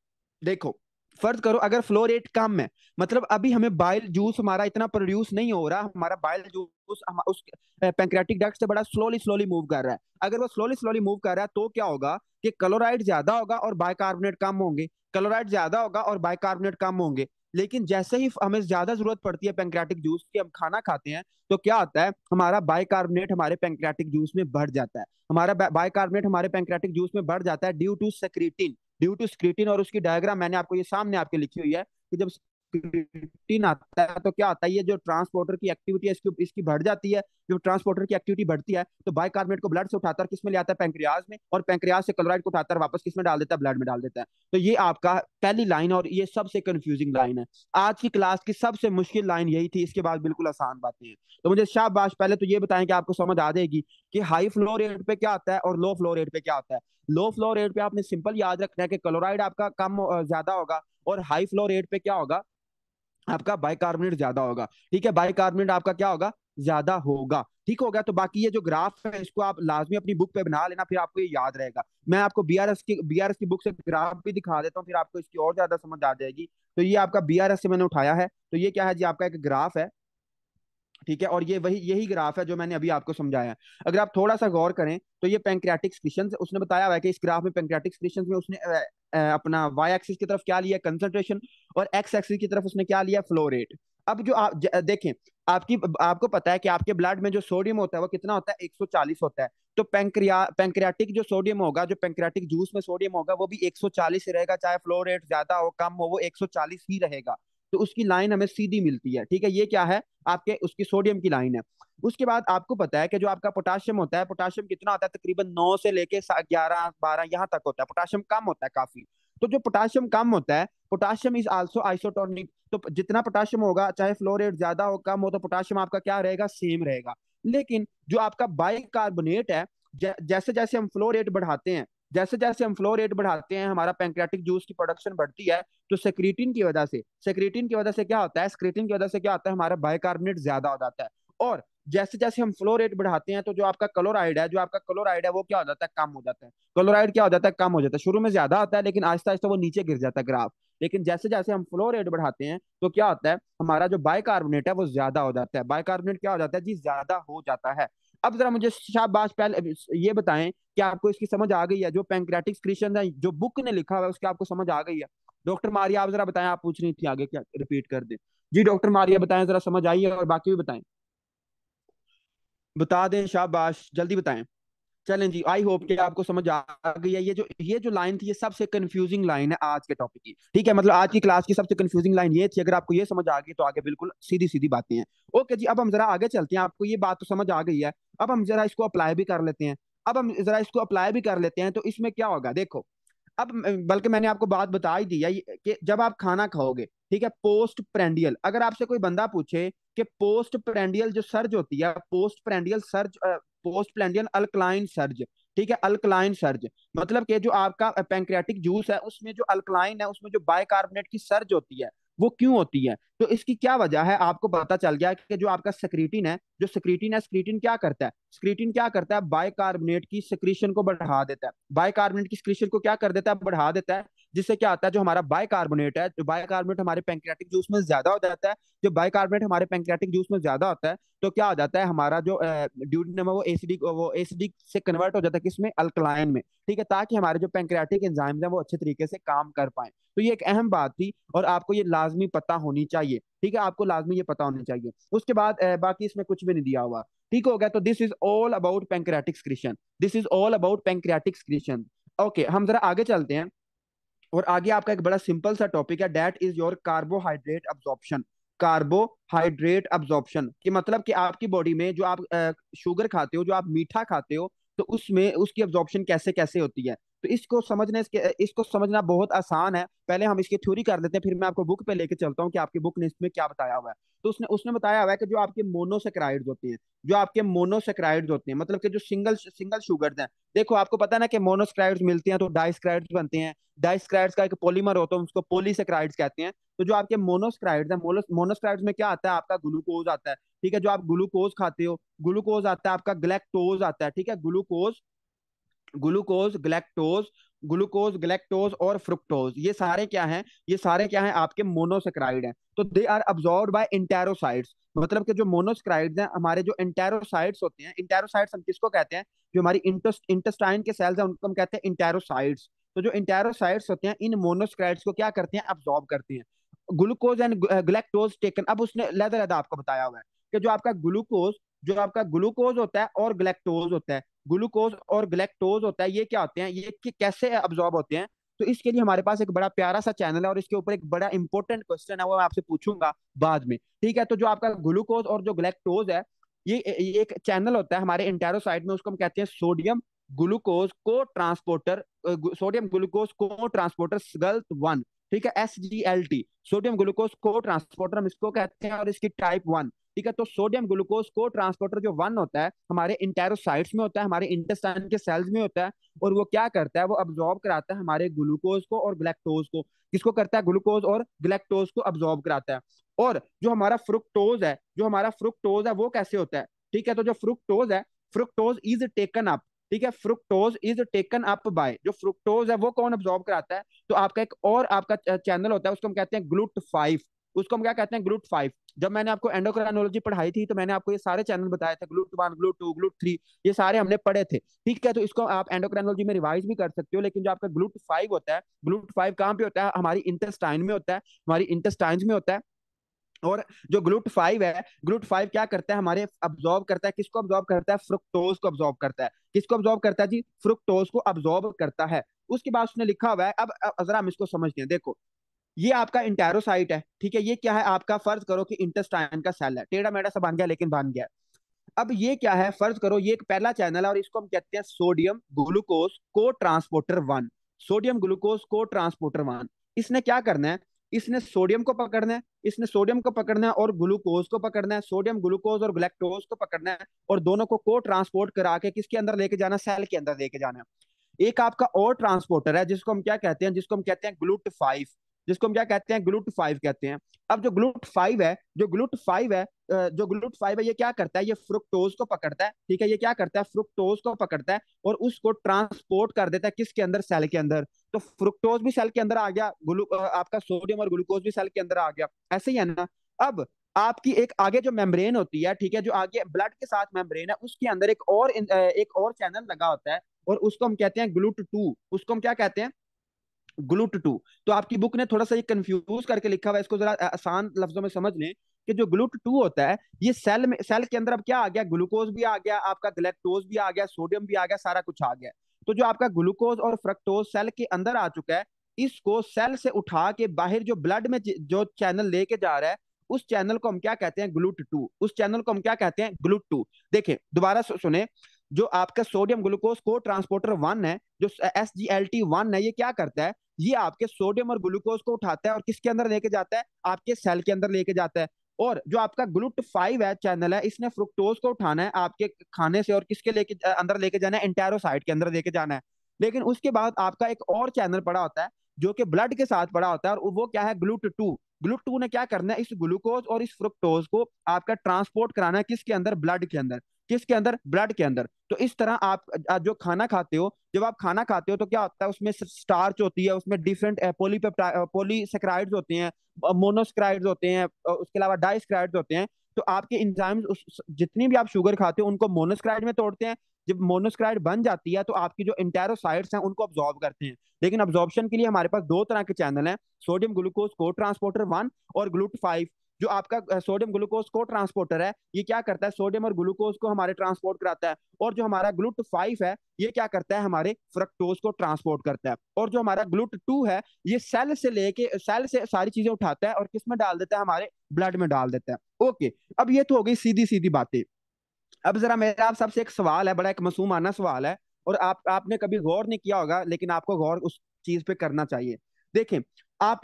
S1: देखो फर्ज करो अगर फ्लो रेट कम है मतलब अभी हमें बाइल जूस हमारा इतना प्रोड्यूस नहीं हो रहा हमारा बाइल जूस हम उस पेंक्रेटिक डक्ट से बड़ा स्लोली स्लोली मूव कर रहा है अगर वो स्लोली स्लोली मूव कर रहा है तो क्या होगा कि क्लोराइड ज्यादा होगा और बाइकार्बोनेट कम होंगे क्लोराइड ज्यादा होगा और बाइकार्बोनेट कम होंगे लेकिन जैसे ही हमें ज्यादा जरूरत पड़ती है पेंक्रेटिक जूस की हम खाना खाते हैं तो क्या होता है हमारा बाइकार्बोनेट हमारे पेंक्रेटिक जूस में बढ़ जाता है हमारा बाइकार्बोनेट हमारे पेंक्रेटिक जूस में बढ़ जाता है due to secretin due to secretin और उसकी डायग्राम मैंने आपको ये सामने आपके लिखी हुई है कि जब आता है तो क्या आता है ये जो ट्रांसपोर्टर की एक्टिविटी है इसकी इसकी बढ़ जाती है जो ट्रांसपोर्टर की एक्टिविटी बढ़ती है तो बाइकार्बोनेट को ब्लड से उठाता है किसमें ले आता है पैंक्रियाज में और पैंक्रियाज से क्लोराइड को उठाता है वापस किस में डाल देता है ब्लड में डाल देता है तो ये आपका पहली लाइन और ये सबसे कंफ्यूजिंग लाइन है आज की क्लास की सबसे मुश्किल लाइन यही थी इसके बाद बिल्कुल आसान बातें हैं तो मुझे शाबाश पहले तो ये बताएं कि आपको समझ आ जाएगी कि हाई फ्लो रेट पे क्या आता है और लो फ्लो रेट पे क्या आता है लो फ्लो रेट पे आपने सिंपल याद रखना है कि क्लोराइड आपका कम ज्यादा होगा और हाई फ्लो रेट पे क्या होगा आपका बाइकार्बोनेट ज्यादा होगा ठीक है बाइकार्बोनेट आपका क्या होगा ज्यादा होगा ठीक हो गया तो बाकी ये जो ग्राफ है इसको आप लाजमी अपनी बुक पे बना लेना फिर आपको ये याद रहेगा मैं आपको बीआरएस की बीआरएस की बुक से ग्राफ भी दिखा देता हूँ फिर आपको इसकी और ज्यादा समझ आ जाएगी तो ये आपका बीआरएस से मैंने उठाया है तो ये क्या है जी आपका एक ग्राफ है ठीक है और ये वही यही ग्राफ है जो मैंने अभी आपको समझाया अगर आप थोड़ा सा गौर करें तो ये पेंक्रियाटिक क्रिशन उसने बताया हुआ है कि इस ग्राफ में पेंक्रियाटिक क्रिशन में उसने अपना वाई एक्सिस की तरफ क्या लिया कंसंट्रेशन और एक्स एक्सिस की तरफ उसने क्या लिया फ्लो रेट अब जो आप देखें आपकी आपको पता है कि आपके ब्लड में जो सोडियम होता है वो कितना होता है 140 होता है तो पेंक्रिया पेंक्रियाटिक जो सोडियम होगा जो पेंक्रियाटिक जूस में सोडियम होगा वो भी 140 ही रहेगा चाहे फ्लो रेट ज्यादा हो कम हो वो 140 ही रहेगा तो उसकी लाइन हमें सीधी मिलती है ठीक है ये क्या है आपके उसकी सोडियम की लाइन है उसके बाद आपको पता है कि जो आपका पोटाशियम होता है पोटाशियम कितना होता है तकरीबन नौ से लेके ग्यारह बारह यहाँ तक होता है पोटाशियम कम होता है काफी तो जो पोटाशियम कम होता है पोटाशियम इज आल्सो आइसोटोनिक तो जितना पोटाशियम होगा चाहे फ्लोरेट ज्यादा हो कम हो तो पोटाशियम आपका क्या रहेगा सेम रहेगा लेकिन जो आपका बाइकार्बोनेट है जैसे जैसे हम फ्लोरेट बढ़ाते हैं जैसे जैसे हम फ्लो रेट बढ़ाते हैं हमारा पैंक्रेटिक जूस की प्रोडक्शन बढ़ती है तो सेक्रेटिन की वजह से सेक्रेटिन की वजह से क्या होता है सेक्रेटिन की वजह से क्या होता है हमारा बायकार्बोनेट ज्यादा हो जाता है और जैसे जैसे हम फ्लो रेट बढ़ाते हैं तो जो आपका क्लोराइड है जो आपका क्लोराइड है वो क्या हो जाता है कम हो जाता है क्लोराइड क्या हो जाता है कम हो जाता है शुरू में ज्यादा आता है लेकिन आहिस्ता आहिस्ता वो नीचे गिर जाता है ग्राफ लेकिन जैसे जैसे हम फ्लो रेट बढ़ाते हैं तो क्या होता है हमारा जो बाइकार्बोनेट है वो ज्यादा हो जाता है बाइकार्बोनेट क्या हो जाता है जी ज्यादा हो जाता है अब जरा मुझे शाहबाश पहले ये बताएं कि आपको इसकी समझ आ गई है जो पैंक्रेटिक क्रिशन है जो बुक ने लिखा हुआ है उसकी आपको समझ आ गई है डॉक्टर मारिया आप जरा बताएं आप पूछ रही थी आगे क्या रिपीट कर दें जी डॉक्टर मारिया बताएं जरा समझ आई है और बाकी भी बताएं बता दें शाहबाश जल्दी बताएं चलें जी आई होप कि आपको समझ आ गई है ये जो ये जो लाइन थी ये सबसे कंफ्यूजिंग लाइन है आज के टॉपिक की ठीक है मतलब आज की क्लास की सबसे कंफ्यूजिंग लाइन ये थी अगर आपको ये समझ आ गई तो आगे बिल्कुल सीधी सीधी बातें हैं ओके जी अब हम जरा आगे चलते हैं आपको ये बात तो समझ आ गई है अब हम जरा इसको अप्लाई भी कर लेते हैं अब हम जरा इसको अप्लाई भी कर लेते हैं तो इसमें क्या होगा देखो अब बल्कि मैंने आपको बात बता ही दी है कि जब आप खाना खाओगे ठीक है पोस्ट प्रेंडियल अगर आपसे कोई बंदा पूछे कि पोस्ट प्रेंडियल जो सर्ज होती है post prandial surge post prandial alkaline surge ठीक है अल्कलाइन सर्ज मतलब कि जो आपका पैंक्रियाटिक जूस है उसमें जो अल्कलाइन है उसमें जो बाइकार्बोनेट की सर्ज होती है वो क्यों होती है तो इसकी क्या वजह है आपको पता चल गया कि जो आपका स्क्रीटिन है जो स्क्रीटिन है स्क्रीटिन क्या करता है स्क्रीटिन क्या करता है बाइकार्बोनेट की सक्रीशन को बढ़ा देता है बाइकार्बोनेट की स्क्रीशन को क्या कर देता है बढ़ा देता है जिससे क्या आता है जो हमारा बायकार्बोनेट है जो बायकार्बोनेट हमारे पेंक्रेटिक जूस में ज्यादा हो जाता है जो बायकार्बोनेट हमारे पेंक्रेटिक जूस में ज्यादा होता है तो क्या हो जाता है हमारा जो ड्यूडिनम है वो एसिडिक वो एसिडिक से कन्वर्ट हो जाता है किसमें अल्कलाइन में ठीक है ताकि हमारे जो पेंक्रेटिक एंजाइम है वो अच्छे तरीके से काम कर पाए तो ये एक अहम बात थी और आपको ये लाजमी पता होनी चाहिए ठीक है आपको लाजमी ये पता होनी चाहिए उसके बाद बाकी इसमें कुछ भी नहीं दिया हुआ ठीक हो गया तो this is all about pancreatic this is all about pancreatic secretion okay हम जरा आगे चलते हैं और आगे आपका एक बड़ा सिंपल सा टॉपिक है that is your carbohydrate absorption carbohydrate absorption की मतलब कि आपकी बॉडी में जो आप शुगर खाते हो जो आप मीठा खाते हो तो उसमें उसकी ऑब्जॉर्प्शन कैसे कैसे होती है तो इसको समझने इसको समझना बहुत आसान है पहले हम इसकी थ्योरी कर लेते हैं फिर मैं आपको बुक पे लेके चलता हूँ कि आपकी बुक ने इसमें क्या बताया हुआ है तो उसने उसने बताया हुआ है कि जो आपके मोनोसेक्राइड्स होते हैं जो आपके मोनोसेक्राइड्स होते हैं मतलब कि जो सिंगल सिंगल शुगर्स हैं देखो आपको पता ना कि मोनोसेक्राइड्स मिलते हैं तो डाइसक्राइड्स बनते हैं डाइसक्राइड्स का एक पॉलीमर होता है उसको पोलीसेक्राइड कहते हैं तो जो आपके मोनोस्क्राइड्स है मोनोस्क्राइड्स में क्या आता है आपका ग्लूकोज आता है ठीक है जो आप ग्लूकोज खाते हो ग्लूकोज आता है आपका ग्लैक्टोज आता है ठीक है glucose glucose galactose glucose galactose और फ्रुक्टोज ये सारे क्या हैं ये सारे क्या हैं आपके मोनोसेक्राइड हैं तो they are absorb by enterocytes मतलब कि जो मोनोस्क्राइड्स हैं हमारे जो इंटेरोसाइड्स होते हैं इंटेरोसाइड्स हम किसको कहते हैं जो हमारी इंटेस्टाइन के सेल्स हैं उनको हम कहते हैं इंटेरोसाइड्स तो जो इंटेरोसाइड्स होते हैं इन मोनोस्क्राइड्स को क्या करते हैं अब्जॉर्ब करते हैं ग्लूकोज एंड ग्लैक्टोज टेकन अब उसने लहदा लेदर आपको बताया हुआ है कि जो आपका ग्लूकोज जो आपका ग्लूकोज होता है और ग्लेक्टोज होता है ग्लूकोज और ग्लेक्टोज होता है ये क्या होते हैं ये कैसे अब्जॉर्ब होते हैं तो इसके लिए हमारे पास एक बड़ा प्यारा सा चैनल है और इसके ऊपर एक बड़ा इंपॉर्टेंट क्वेश्चन है वो मैं आपसे पूछूंगा बाद में ठीक है तो जो आपका ग्लूकोज और जो ग्लेक्टोज है ये, एक चैनल होता है हमारे इंटेरोसाइड में उसको हम कहते हैं sodium glucose cotransporter sodium glucose cotransporter गलत वन ठीक है S G L T sodium glucose cotransporter हम इसको कहते हैं और इसकी टाइप वन ठीक है तो सोडियम ग्लूकोज को ट्रांसपोर्टर जो वन होता है हमारे इंटेरोसाइट्स में होता है हमारे इंटेस्टाइन के सेल्स में होता है और वो क्या करता है वो अब्जॉर्ब कराता है हमारे ग्लूकोज को और ग्लैक्टोज को किसको करता है ग्लूकोज और ग्लैक्टोज को अब्जॉर्ब कराता है और जो हमारा फ्रुक्टोज है जो हमारा फ्रुक्टोज है वो कैसे होता है ठीक है तो जो फ्रुक्टोज है फ्रुक्टोज इज टेकन अप ठीक है fructose is taken up by जो फ्रुक्टोज है वो कौन अब्जॉर्ब कराता है तो आपका एक और आपका चैनल होता है उसको हम कहते हैं ग्लूट फाइव उसको हम क्या कहते हैं ग्लूट फाइव जब मैंने आपको एंडोक्राइनोलॉजी पढ़ाई थी तो मैंने आपको ये सारे चैनल बताए थे GLUT one GLUT two GLUT three ये सारे हमने पढ़े थे ठीक है तो इसको आप एंडोक्राइनोलॉजी में रिवाइज भी कर सकते हो लेकिन जो आपका ग्लूट फाइव होता है ग्लूट फाइव कहाँ पे होता है हमारी इंटेस्टाइन में होता है हमारी इंटेस्टाइन में होता है और जो ग्लूट फाइव है ग्लूट फाइव क्या करता है हमारे अब्जॉर्व करता है किसको अब्जॉर्व करता है फ्रुक्टोज को अब्जॉर्व करता है किसको अब्जॉर्व करता है जी फ्रुक्टोज को अब्जॉर्व करता है उसके बाद उसने लिखा हुआ है अब जरा हम इसको समझते हैं देखो ये आपका इंटेरोसाइट है ठीक है ये क्या है आपका फर्ज करो कि इंटेस्टाइन का सेल है टेढ़ा मेढ़ा सा बन गया लेकिन बन गया अब ये क्या है फर्ज करो ये एक पहला चैनल है और इसको हम कहते हैं sodium glucose cotransporter one sodium glucose cotransporter one इसने क्या करना है इसने सोडियम को पकड़ना है इसने सोडियम को पकड़ना है और ग्लूकोज को पकड़ना है सोडियम ग्लूकोज और ग्लेक्टोज को पकड़ना है और दोनों को को ट्रांसपोर्ट करा के किसके अंदर लेके जाना सेल के अंदर लेके जाना है एक आपका और ट्रांसपोर्टर है जिसको हम क्या कहते हैं जिसको हम कहते हैं ग्लूट फाइव जिसको हम क्या कहते हैं ग्लूट फाइव कहते हैं अब जो ग्लूट फाइव है जो ग्लूट फाइव है जो ग्लूट फाइव है ये क्या करता है ये फ्रुक्टोज को पकड़ता है ठीक है ये क्या करता है फ्रुक्टोज को पकड़ता है और उसको ट्रांसपोर्ट कर देता है किसके अंदर सेल के अंदर तो फ्रुक्टोज भी सेल के अंदर आ गया ग्लू आपका सोडियम और ग्लूकोज भी सेल के अंदर आ गया ऐसे ही है ना अब आपकी एक आगे जो मेम्ब्रेन होती है ठीक है जो आगे ब्लड के साथ मेम्ब्रेन है उसके अंदर एक और एक और चैनल लगा होता है और उसको हम कहते हैं ग्लूट टू उसको हम क्या कहते हैं ग्लूट टू तो आपकी बुक ने थोड़ा सा ये कंफ्यूज करके लिखा हुआ इसको जरा आसान लफ्जों में समझ लें कि जो ग्लूट टू होता है ये सेल में सेल के अंदर अब क्या आ गया ग्लूकोज भी आ गया आपका ग्लेक्टोज भी आ गया सोडियम भी आ गया सारा कुछ आ गया तो जो आपका ग्लूकोज और फ्रक्टोज सेल के अंदर आ चुका है इसको सेल से उठा के बाहर जो ब्लड में जो चैनल लेके जा रहा है उस चैनल को हम क्या कहते हैं ग्लूट टू उस चैनल को हम क्या कहते हैं ग्लूट टू देखें दोबारा सुने जो आपका sodium glucose cotransporter one है जो S G L T one है ये क्या करता है ये आपके सोडियम और ग्लूकोज को उठाता है और किसके अंदर लेके जाता है आपके सेल के अंदर लेके जाता है और जो आपका ग्लूट फाइव है चैनल है इसने फ्रुक्टोज को उठाना है आपके खाने से और किसके लेके अंदर लेके जाना है इंटेरोसाइड के अंदर लेके जाना है लेकिन उसके बाद आपका एक और चैनल पड़ा होता है जो कि ब्लड के साथ पड़ा होता है और वो क्या है ग्लूट टू ग्लूट टू ने क्या करना है इस ग्लूकोज और इस फ्रुक्टोज को आपका ट्रांसपोर्ट कराना है किसके अंदर ब्लड के अंदर किसके अंदर ब्लड के अंदर तो इस तरह आप जो खाना खाते हो जब आप खाना खाते हो तो क्या होता है उसमें स्टार्च होती है उसमें डिफरेंट पोली पोलीसेक्राइड्स होते हैं मोनोस्क्राइड्स होते हैं उसके अलावा डाइस्क्राइड्स होते हैं तो आपके इंजाइम्स उस जितनी भी आप शुगर खाते हो उनको मोनोस्क्राइड में तोड़ते हैं जब मोनोस्क्राइड बन जाती है तो आपकी जो इंटेरोसाइड्स हैं उनको ऑब्जॉर्व करते हैं लेकिन ऑब्जॉर्बशन के लिए हमारे पास दो तरह के चैनल हैं sodium glucose cotransporter one और ग्लूट फाइव जो आपका सोडियम ग्लूकोज को ट्रांसपोर्टर है ये क्या करता है सोडियम और ग्लूकोज को हमारे ट्रांसपोर्ट कराता है और जो हमारा ग्लूट फाइव है ये क्या करता है हमारे फ्रक्टोज को ट्रांसपोर्ट करता है और जो हमारा ग्लूट टू है ये सेल से लेके सेल से सारी चीजें उठाता है और किस में डाल देता है हमारे ब्लड में डाल देता है ओके अब ये तो हो गई सीधी सीधी बातें अब जरा मेरा आप सबसे एक सवाल है बड़ा एक मसूमाना सवाल है और आप आपने कभी गौर नहीं किया होगा लेकिन आपको गौर उस चीज पे करना चाहिए देखें आप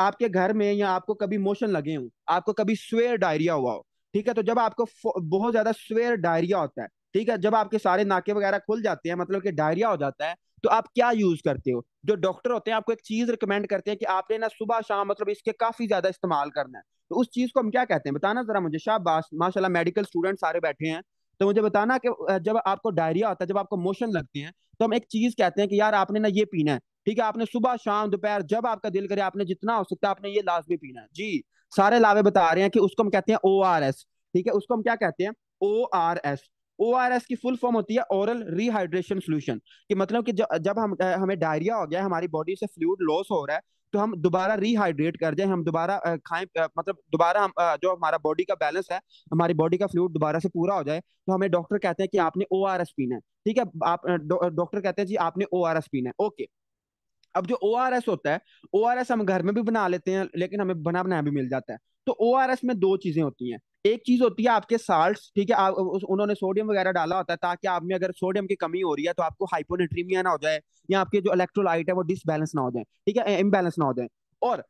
S1: आपके घर में या आपको कभी मोशन लगे हो आपको कभी स्वेयर डायरिया हुआ हो ठीक है तो जब आपको बहुत ज्यादा स्वेयर डायरिया होता है ठीक है जब आपके सारे नाके वगैरह खुल जाते हैं मतलब कि डायरिया हो जाता है तो आप क्या यूज करते हो जो डॉक्टर होते हैं आपको एक चीज रिकमेंड करते हैं कि आपने ना सुबह शाम मतलब इसके काफी ज्यादा इस्तेमाल करना है तो उस चीज को हम क्या कहते हैं बताना जरा मुझे शाहबाश माशाल्लाह मेडिकल स्टूडेंट सारे बैठे हैं तो मुझे बताना कि जब आपको डायरिया होता है जब आपको मोशन लगते हैं तो हम एक चीज कहते हैं कि यार आपने ना ये पीना है ठीक है आपने सुबह शाम दोपहर जब आपका दिल करे आपने जितना हो सकता है आपने ये लाजमी पीना है जी सारे लावे बता रहे हैं कि उसको हम कहते हैं ओ आर एस ठीक है उसको हम क्या कहते हैं O R S O R S की फुल फॉर्म होती है ओरल रिहाइड्रेशन सोल्यूशन कि मतलब कि जब हम हमें डायरिया हो गया हमारी बॉडी से फ्लूड लॉस हो रहा है तो हम दोबारा रिहाइड्रेट कर जाए हम दोबारा खाएं मतलब दोबारा हम जो हमारा बॉडी का बैलेंस है हमारी बॉडी का फ्लूड दोबारा से पूरा हो जाए तो हमें डॉक्टर कहते हैं कि आपने ओ आर एस पीना है ठीक है आप डॉक्टर कहते हैं जी आपने ओ आर एस पीना है ओके अब जो ओ आर एस होता है ओ आर एस हम घर में भी बना लेते हैं लेकिन हमें बना बनाया भी मिल जाता है तो ओ आर एस में दो चीजें होती हैं एक चीज होती है आपके साल्ट ठीक है आप उन्होंने सोडियम वगैरह डाला होता है ताकि आप में अगर सोडियम की कमी हो रही है तो आपको हाइपोनिट्रीमिया ना हो जाए या आपके जो इलेक्ट्रोलाइट है वो डिसबैलेंस ना हो जाए ठीक है इम्बेलेंस ना हो जाए और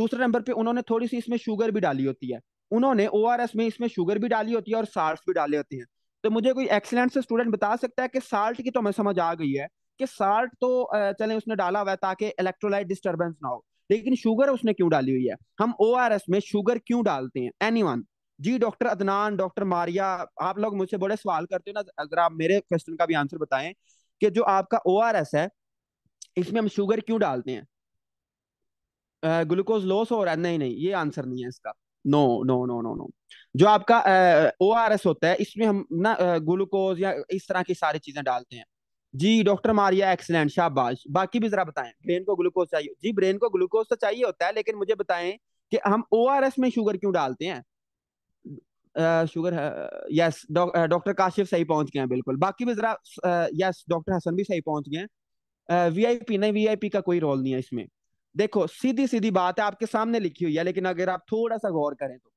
S1: दूसरे नंबर पे उन्होंने थोड़ी सी इसमें शुगर भी डाली होती है उन्होंने ओ में इसमें शुगर भी डाली होती है और साल्ट भी डाले होते हैं तो मुझे कोई एक्सीलेंट से स्टूडेंट बता सकता है कि साल्ट की तो हमें समझ आ गई है कि साल्ट तो चले उसने डाला हुआ है ताकि इलेक्ट्रोलाइट डिस्टर्बेंस ना हो लेकिन शुगर उसने क्यों डाली हुई है हम ओ में शुगर क्यों डालते हैं एनी जी डॉक्टर अदनान डॉक्टर मारिया आप लोग मुझसे बड़े सवाल करते हो ना अगर आप मेरे क्वेश्चन का भी आंसर बताएं कि जो आपका ओ है इसमें हम शुगर क्यों डालते हैं ग्लूकोज लॉस हो रहा है नहीं नहीं ये आंसर नहीं है इसका no no no no no जो आपका ओ होता है इसमें हम ना ग्लूकोज या इस तरह की सारी चीजें डालते हैं जी डॉक्टर मारिया एक्सलेंट शाबाश बाकी भी जरा बताएं ब्रेन को ग्लूकोज चाहिए जी ब्रेन को ग्लूकोज तो चाहिए होता है लेकिन मुझे बताएं कि हम ओ में शुगर क्यों डालते हैं शुगर यस डॉक्टर काशिफ सही पहुंच गए हैं बिल्कुल बाकी भी जरा यस डॉक्टर हसन भी सही पहुंच गए हैं वीआईपी नहीं वीआईपी का कोई रोल नहीं है इसमें देखो सीधी सीधी बात है आपके सामने लिखी हुई है लेकिन अगर आप थोड़ा सा गौर करें तो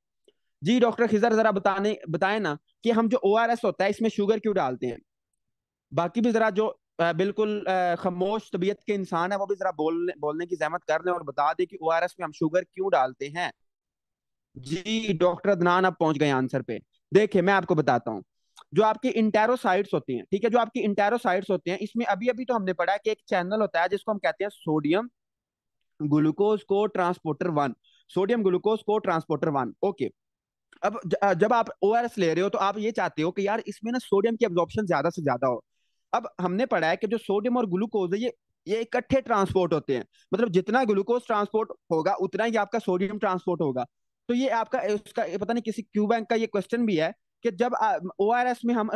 S1: जी डॉक्टर खिजर जरा बताने बताए ना कि हम जो ओ होता है इसमें शुगर क्यों डालते हैं बाकी भी जरा जो बिल्कुल खामोश तबीयत के इंसान है वो भी जरा बोलने बोलने की जहमत कर लें और बता दें कि ओ आर एस में हम शुगर क्यों डालते हैं जी डॉक्टर अदनान आप पहुंच गए आंसर पे देखिए मैं आपको बताता हूँ जो आपकी इंटेरोसाइड्स होती हैं ठीक है जो आपकी इंटेरोसाइड्स होते हैं इसमें अभी अभी तो हमने पढ़ा है कि एक चैनल होता है जिसको हम कहते हैं sodium glucose cotransporter one sodium glucose cotransporter one okay अब जब आप ओ ले रहे हो तो आप ये चाहते हो कि यार इसमें ना सोडियम की एब्जॉर्प्शन ज्यादा से ज्यादा हो अब हमने पढ़ा है कि जो सोडियम और ग्लूकोज है ये ये इकट्ठे ट्रांसपोर्ट होते हैं मतलब जितना ग्लूकोज ट्रांसपोर्ट होगा उतना ही आपका सोडियम ट्रांसपोर्ट होगा तो ये आपका उसका पता नहीं किसी क्यू बैंक का ये क्वेश्चन भी है कि जब ओ में हम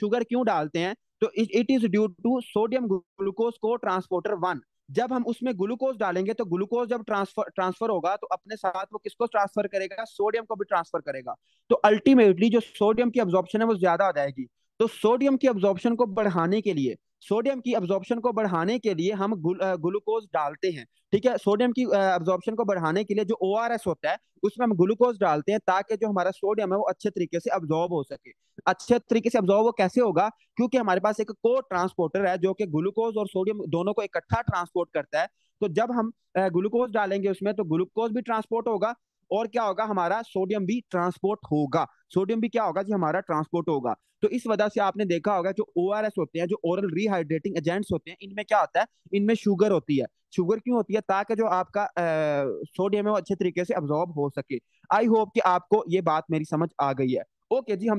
S1: शुगर क्यों डालते हैं तो it is due to sodium glucose cotransporter one जब हम उसमें ग्लूकोज डालेंगे तो ग्लूकोज जब ट्रांसफर ट्रांसफर होगा तो अपने साथ वो किसको ट्रांसफर करेगा सोडियम को भी ट्रांसफर करेगा तो अल्टीमेटली जो सोडियम की एब्जॉर्प्शन है वो ज्यादा हो जाएगी तो सोडियम की अब्जॉर्प्शन को बढ़ाने के लिए सोडियम की अब्जॉर्प्शन को बढ़ाने के लिए हम ग्लूकोज डालते हैं ठीक है सोडियम की अब्जॉर्प्शन को बढ़ाने के लिए जो ओ होता है उसमें हम ग्लूकोज डालते हैं ताकि जो हमारा सोडियम है वो अच्छे तरीके से अब्जॉर्ब हो सके अच्छे तरीके से अब्जॉर्ब वो कैसे होगा क्योंकि हमारे पास एक को ट्रांसपोर्टर है जो कि ग्लूकोज और सोडियम दोनों को इकट्ठा ट्रांसपोर्ट करता है तो जब हम ग्लूकोज डालेंगे उसमें तो ग्लूकोज भी ट्रांसपोर्ट होगा और क्या होगा हमारा सोडियम भी ट्रांसपोर्ट होगा सोडियम भी क्या होगा जी हमारा ट्रांसपोर्ट होगा तो इस वजह से आपने देखा होगा जो ओ होते हैं जो ओरल रिहाइड्रेटिंग एजेंट्स होते हैं इनमें क्या होता है इनमें शुगर होती है शुगर क्यों होती है ताकि जो आपका सोडियम है वो अच्छे तरीके से अब्जॉर्ब हो सके आई होप कि आपको ये बात मेरी समझ आ गई है ओके जी हम